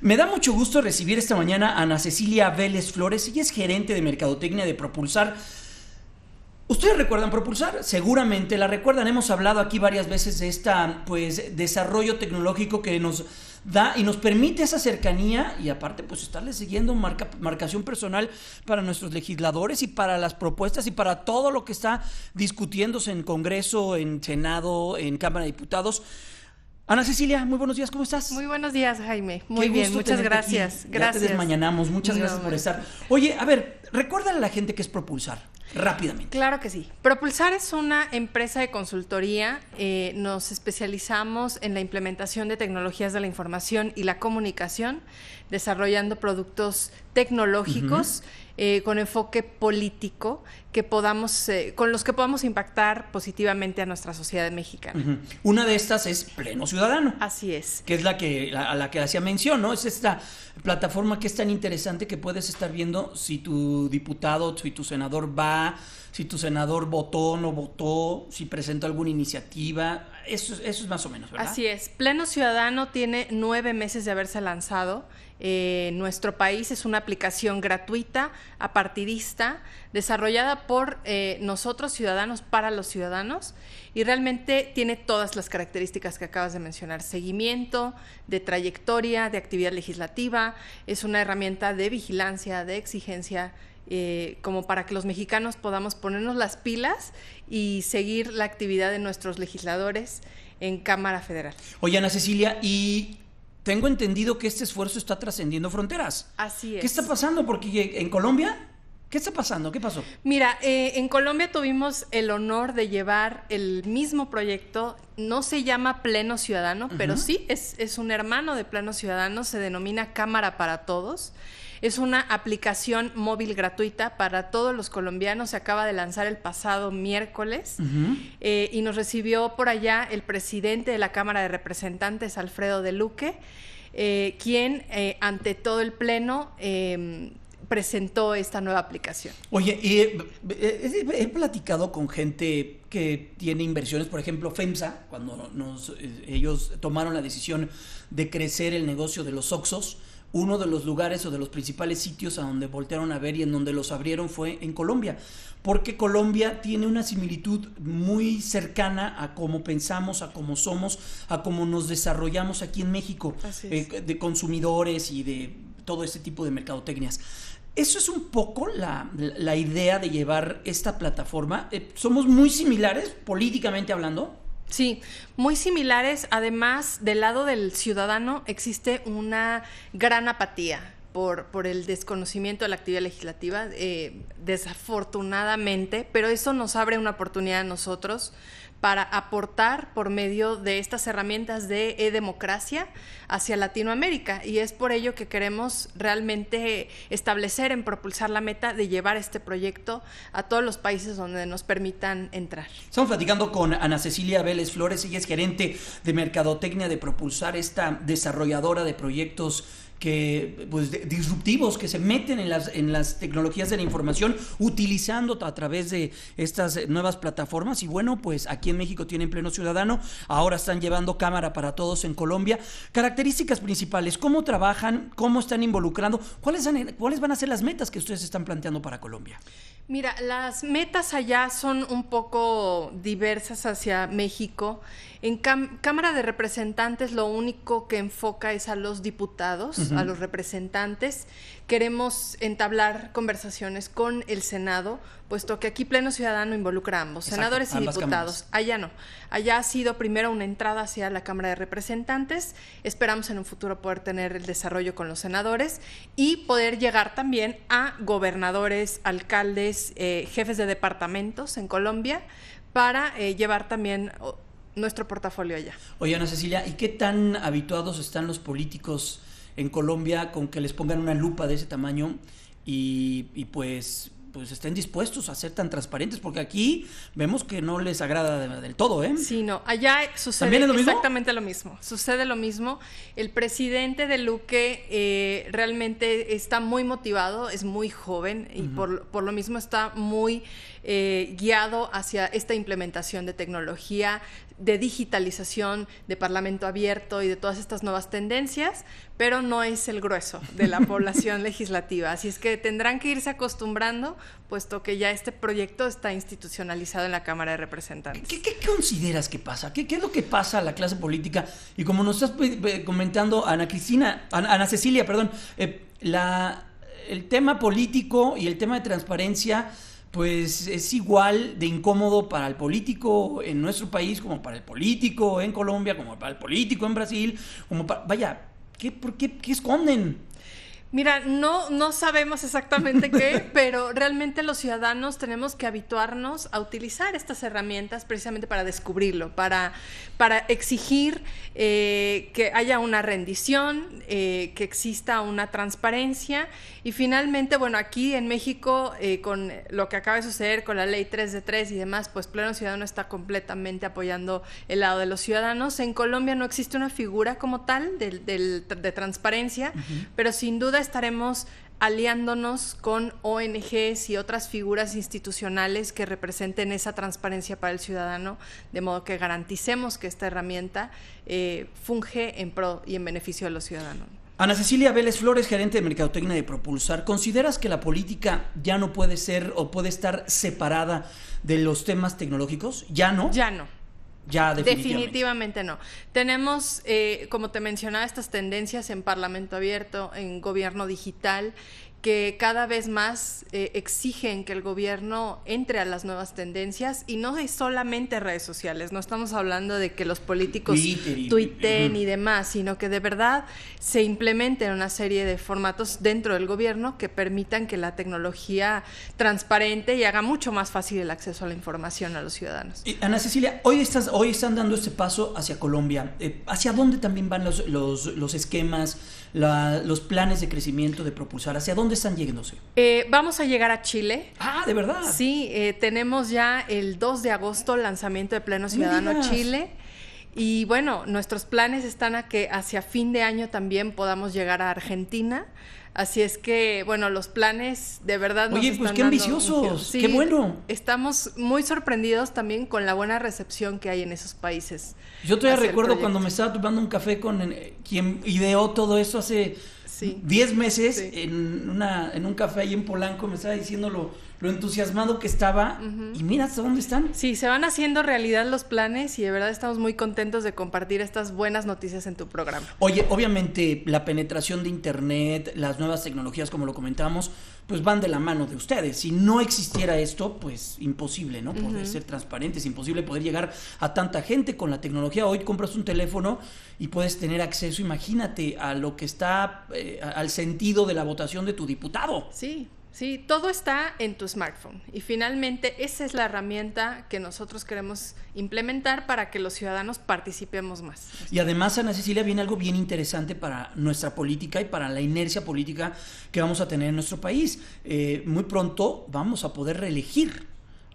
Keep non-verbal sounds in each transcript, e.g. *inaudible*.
Me da mucho gusto recibir esta mañana a Ana Cecilia Vélez Flores. Ella es gerente de Mercadotecnia de Propulsar. Ustedes recuerdan Propulsar, seguramente la recuerdan. Hemos hablado aquí varias veces de este pues desarrollo tecnológico que nos da y nos permite esa cercanía y aparte pues estarle siguiendo marcación personal para nuestros legisladores y para las propuestas y para todo lo que está discutiéndose en Congreso, en Senado, en Cámara de Diputados. Ana Cecilia, muy buenos días, ¿cómo estás? Muy buenos días, Jaime. Muy bien, muchas gracias. Gracias. Ya te desmañanamos, muchas gracias por estar. Oye, a ver, recuérdale a la gente que es propulsar rápidamente. Claro que sí. Propulsar es una empresa de consultoría. Eh, nos especializamos en la implementación de tecnologías de la información y la comunicación, desarrollando productos tecnológicos. Eh, con enfoque político que podamos, eh, con los que podamos impactar positivamente a nuestra sociedad mexicana. Una de estas es Pleno Ciudadano. Así es. Que es la que a la que hacía mención, ¿no? Es esta plataforma que es tan interesante que puedes estar viendo si tu diputado, si tu senador va si tu senador votó o no votó, si presentó alguna iniciativa. Eso, es más o menos, ¿verdad? Así es. Pleno Ciudadano tiene nueve meses de haberse lanzado. Eh, nuestro país es una aplicación gratuita, apartidista, desarrollada por eh, nosotros ciudadanos para los ciudadanos y realmente tiene todas las características que acabas de mencionar, seguimiento, de trayectoria, de actividad legislativa, es una herramienta de vigilancia, de exigencia, eh, como para que los mexicanos podamos ponernos las pilas y seguir la actividad de nuestros legisladores en Cámara Federal. Oye, Ana Cecilia, y tengo entendido que este esfuerzo está trascendiendo fronteras. Así es. ¿Qué está pasando? Porque en Colombia ¿Qué está pasando? ¿Qué pasó? Mira, eh, en Colombia tuvimos el honor de llevar el mismo proyecto, no se llama Pleno Ciudadano, pero sí es, un hermano de Pleno Ciudadano, se denomina Cámara para Todos. Es una aplicación móvil gratuita para todos los colombianos, se acaba de lanzar el pasado miércoles eh, y nos recibió por allá el presidente de la Cámara de Representantes, Alfredo de Luque. Eh, quien ante todo el Pleno em, presentó esta nueva aplicación. Oye, y eh, eh, he, platicado con gente que tiene inversiones, por ejemplo, FEMSA, cuando nos, eh, ellos tomaron la decisión de crecer el negocio de los Oxos, uno de los lugares o de los principales sitios a donde voltearon a ver y en donde los abrieron fue en Colombia, porque Colombia tiene una similitud muy cercana a cómo pensamos, a cómo somos, a cómo nos desarrollamos aquí en México, de consumidores y de todo este tipo de mercadotecnias. Eso es un poco la, idea de llevar esta plataforma. Eh, somos muy similares políticamente hablando. Sí, muy similares. Además, del lado del ciudadano existe una gran apatía. Por, por, el desconocimiento de la actividad legislativa, eh, desafortunadamente, pero eso nos abre una oportunidad a nosotros para aportar por medio de estas herramientas de e-democracia hacia Latinoamérica. Y es por ello que queremos realmente establecer en propulsar la meta de llevar este proyecto a todos los países donde nos permitan entrar. Estamos platicando con Ana Cecilia Vélez Flores, ella es gerente de Mercadotecnia de Propulsar, esta desarrolladora de proyectos que pues, disruptivos que se meten en las, en las tecnologías de la información utilizando a través de estas nuevas plataformas. Y bueno, pues aquí en México tienen pleno ciudadano, ahora están llevando cámara para todos en Colombia. Características principales, cómo trabajan, cómo están involucrando, cuáles, cuáles van a ser las metas que ustedes están planteando para Colombia. Mira, las metas allá son un poco diversas hacia México. En Cámara de Representantes lo único que enfoca es a los diputados, a los representantes queremos entablar conversaciones con el Senado, puesto que aquí Pleno Ciudadano involucra a ambos, senadores y diputados. Allá no. Allá ha sido primero una entrada hacia la Cámara de Representantes. Esperamos en un futuro poder tener el desarrollo con los senadores y poder llegar también a gobernadores, alcaldes, eh, jefes de departamentos en Colombia para eh, llevar también nuestro portafolio allá. Oye, Ana Cecilia, ¿y qué tan habituados están los políticos? en Colombia con que les pongan una lupa de ese tamaño y, pues pues estén dispuestos a ser tan transparentes, porque aquí vemos que no les agrada del todo, ¿eh? Sí, no, allá sucede exactamente lo mismo, sucede lo mismo. El presidente de Luque eh, realmente está muy motivado, es muy joven y por, por, lo mismo está muy eh, guiado hacia esta implementación de tecnología, de digitalización, de parlamento abierto y de todas estas nuevas tendencias, pero no es el grueso de la *laughs* población legislativa. Así es que tendrán que irse acostumbrando, puesto que ya este proyecto está institucionalizado en la Cámara de Representantes. ¿Qué, consideras que pasa? ¿Qué, es lo que pasa a la clase política? Y como nos estás pues, comentando, Ana Cristina, Ana, Cecilia, perdón, eh, el tema político y el tema de transparencia pues es igual de incómodo para el político en nuestro país como para el político en Colombia, como para el político en Brasil, como para... Vaya, ¿qué, por qué esconden? Mira, no, no sabemos exactamente qué, *laughs* pero realmente los ciudadanos tenemos que habituarnos a utilizar estas herramientas precisamente para descubrirlo, para, para exigir eh, que haya una rendición, eh, que exista una transparencia. Y finalmente, bueno, aquí en México, eh, con lo que acaba de suceder con la ley 3 de 3 y demás, pues Pleno Ciudadano está completamente apoyando el lado de los ciudadanos. En Colombia no existe una figura como tal de, transparencia, pero sin duda estaremos aliándonos con ONGs y otras figuras institucionales que representen esa transparencia para el ciudadano, de modo que garanticemos que esta herramienta eh, funge en pro y en beneficio de los ciudadanos. Ana Cecilia Vélez Flores, gerente de Mercadotecnia de Propulsar, ¿consideras que la política ya no puede ser o puede estar separada de los temas tecnológicos? ¿Ya no? Ya no definitivamente. no. Tenemos, eh, como te mencionaba, estas tendencias en Parlamento Abierto, en Gobierno Digital que cada vez más eh, exigen que el gobierno entre a las nuevas tendencias y no es solamente redes sociales, no estamos hablando de que los políticos tuiten y demás, sino que de verdad se implementen una serie de formatos dentro del gobierno que permitan que la tecnología transparente y haga mucho más fácil el acceso a la información a los ciudadanos. Ana Cecilia, hoy, estás, hoy están dando este paso hacia Colombia. Eh, ¿Hacia dónde también van los, esquemas, los planes de crecimiento, de propulsar? ¿Hacia dónde? dónde están llegándose? Eh, vamos a llegar a Chile. Ah, de verdad. Sí, eh, tenemos ya el 2 de agosto el lanzamiento de Pleno Ciudadano Chile. Y bueno, nuestros planes están a que hacia fin de año también podamos llegar a Argentina. Así es que, bueno, los planes de verdad. Oye, pues qué ambiciosos, qué bueno. Estamos muy sorprendidos también con la buena recepción que hay en esos países. Yo todavía recuerdo cuando me estaba tomando un café con eh, quien ideó todo eso hace 10 Diez meses en, una, en un café ahí en Polanco me estaba diciéndolo lo entusiasmado que estaba. Y mira hasta dónde están. Sí, se van haciendo realidad los planes y de verdad estamos muy contentos de compartir estas buenas noticias en tu programa. Oye, obviamente la penetración de Internet, las nuevas tecnologías, como lo comentábamos, pues van de la mano de ustedes. Si no existiera esto, pues imposible, ¿no? Poder ser transparentes, imposible poder llegar a tanta gente con la tecnología. Hoy compras un teléfono y puedes tener acceso, imagínate, a lo que está, eh, al sentido de la votación de tu diputado. Sí, Sí, todo está en tu smartphone y finalmente esa es la herramienta que nosotros queremos implementar para que los ciudadanos participemos más. Y además, Ana Cecilia, viene algo bien interesante para nuestra política y para la inercia política que vamos a tener en nuestro país. Eh, muy pronto vamos a poder reelegir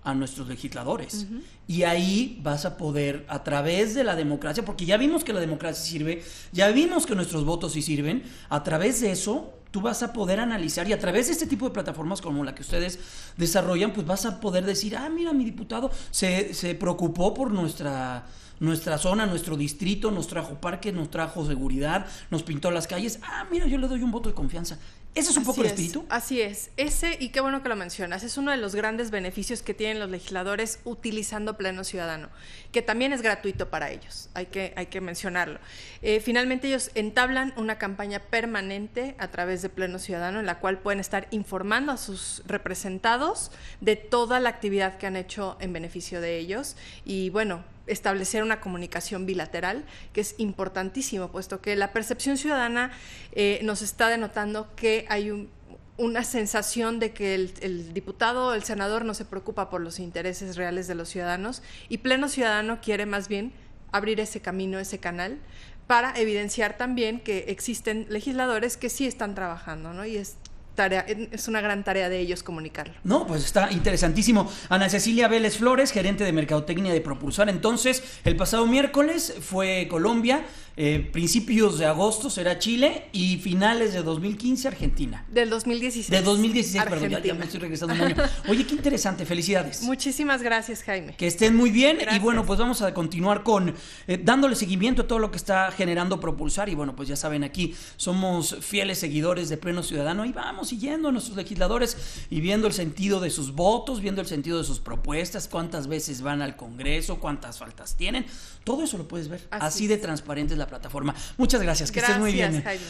a nuestros legisladores. Y ahí vas a poder, a través de la democracia, porque ya vimos que la democracia sirve, ya vimos que nuestros votos sí sirven, a través de eso tú vas a poder analizar y a través de este tipo de plataformas como la que ustedes desarrollan, pues vas a poder decir, ah, mira, mi diputado se, se preocupó por nuestra nuestra zona, nuestro distrito, nos trajo parques, nos trajo seguridad, nos pintó las calles. Ah, mira, yo le doy un voto de confianza. ¿Eso es un poco el espíritu? así es. Ese, y qué bueno que lo mencionas, es uno de los grandes beneficios que tienen los legisladores utilizando Pleno Ciudadano, que también es gratuito para ellos, hay que, hay que mencionarlo. Eh, finalmente, ellos entablan una campaña permanente a través de Pleno Ciudadano, en la cual pueden estar informando a sus representados de toda la actividad que han hecho en beneficio de ellos. Y bueno, establecer una comunicación bilateral, que es importantísimo, puesto que la percepción ciudadana eh, nos está denotando que hay una sensación de que el, el, diputado el senador no se preocupa por los intereses reales de los ciudadanos y Pleno Ciudadano quiere más bien abrir ese camino, ese canal, para evidenciar también que existen legisladores que sí están trabajando, ¿no? Y es Tarea, es una gran tarea de ellos comunicarlo. No, pues está interesantísimo. Ana Cecilia Vélez Flores, gerente de Mercadotecnia de Propulsar. Entonces, el pasado miércoles fue Colombia eh, principios de agosto será Chile y finales de 2015 Argentina. Del 2016. De 2016, perdón, ya, me estoy regresando Oye, qué interesante, felicidades. *laughs* Muchísimas gracias, Jaime. Que estén muy bien y bueno, pues vamos a continuar con eh, dándole seguimiento a todo lo que está generando Propulsar y bueno, pues ya saben, aquí somos fieles seguidores de Pleno Ciudadano y vamos siguiendo a nuestros legisladores y viendo el sentido de sus votos, viendo el sentido de sus propuestas, cuántas veces van al Congreso, cuántas faltas tienen. Todo eso lo puedes ver. Así, de transparente la plataforma. Muchas gracias, que estén estés muy bien. Eh.